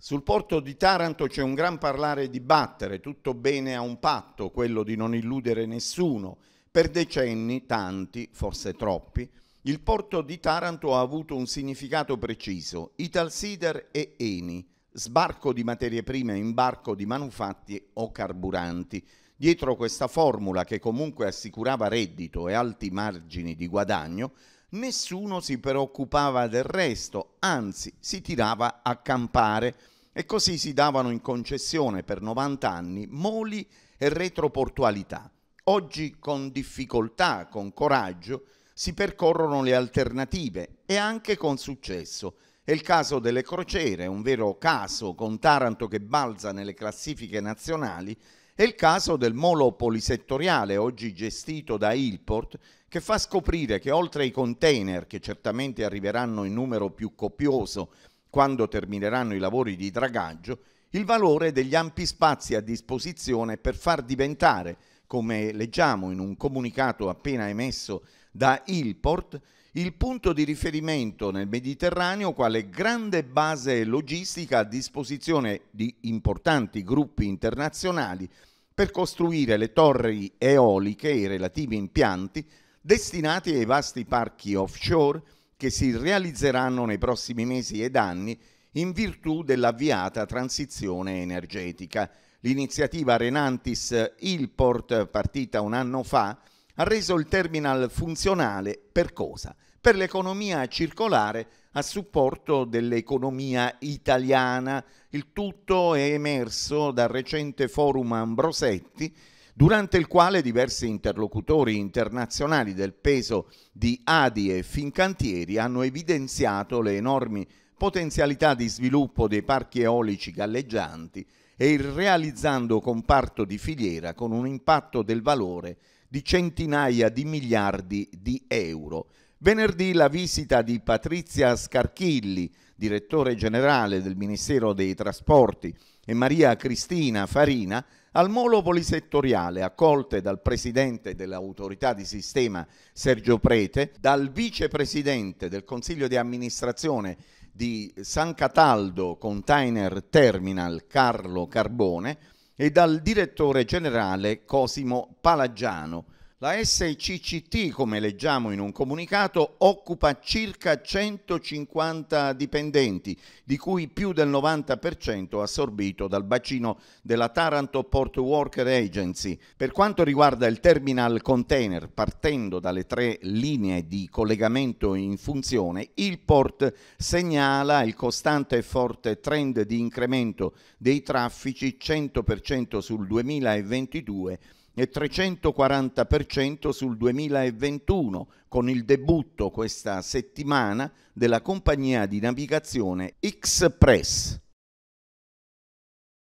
Sul porto di Taranto c'è un gran parlare e dibattere, tutto bene a un patto, quello di non illudere nessuno. Per decenni, tanti, forse troppi, il porto di Taranto ha avuto un significato preciso, Italsider e Eni, sbarco di materie prime, imbarco di manufatti o carburanti. Dietro questa formula, che comunque assicurava reddito e alti margini di guadagno, Nessuno si preoccupava del resto, anzi si tirava a campare e così si davano in concessione per 90 anni moli e retroportualità. Oggi con difficoltà, con coraggio, si percorrono le alternative e anche con successo. È il caso delle crociere, un vero caso con Taranto che balza nelle classifiche nazionali è il caso del molo polisettoriale, oggi gestito da Ilport, che fa scoprire che oltre ai container, che certamente arriveranno in numero più copioso quando termineranno i lavori di dragaggio, il valore degli ampi spazi a disposizione per far diventare, come leggiamo in un comunicato appena emesso da Ilport il punto di riferimento nel Mediterraneo quale grande base logistica a disposizione di importanti gruppi internazionali per costruire le torri eoliche e i relativi impianti destinati ai vasti parchi offshore che si realizzeranno nei prossimi mesi ed anni in virtù dell'avviata transizione energetica. L'iniziativa Renantis Ilport, partita un anno fa, ha reso il terminal funzionale per cosa? Per l'economia circolare a supporto dell'economia italiana. Il tutto è emerso dal recente forum Ambrosetti durante il quale diversi interlocutori internazionali del peso di Adi e Fincantieri hanno evidenziato le enormi potenzialità di sviluppo dei parchi eolici galleggianti e il realizzando comparto di filiera con un impatto del valore di centinaia di miliardi di euro. Venerdì la visita di Patrizia Scarchilli, direttore generale del Ministero dei Trasporti, e Maria Cristina Farina al molo polisettoriale, accolte dal presidente dell'autorità di sistema Sergio Prete, dal vicepresidente del consiglio di amministrazione di San Cataldo Container Terminal Carlo Carbone, e dal direttore generale Cosimo Palagiano la SCCT, come leggiamo in un comunicato, occupa circa 150 dipendenti, di cui più del 90% assorbito dal bacino della Taranto Port Worker Agency. Per quanto riguarda il terminal container, partendo dalle tre linee di collegamento in funzione, il port segnala il costante e forte trend di incremento dei traffici 100% sul 2022 e 340% sul 2021, con il debutto questa settimana della compagnia di navigazione Xpress.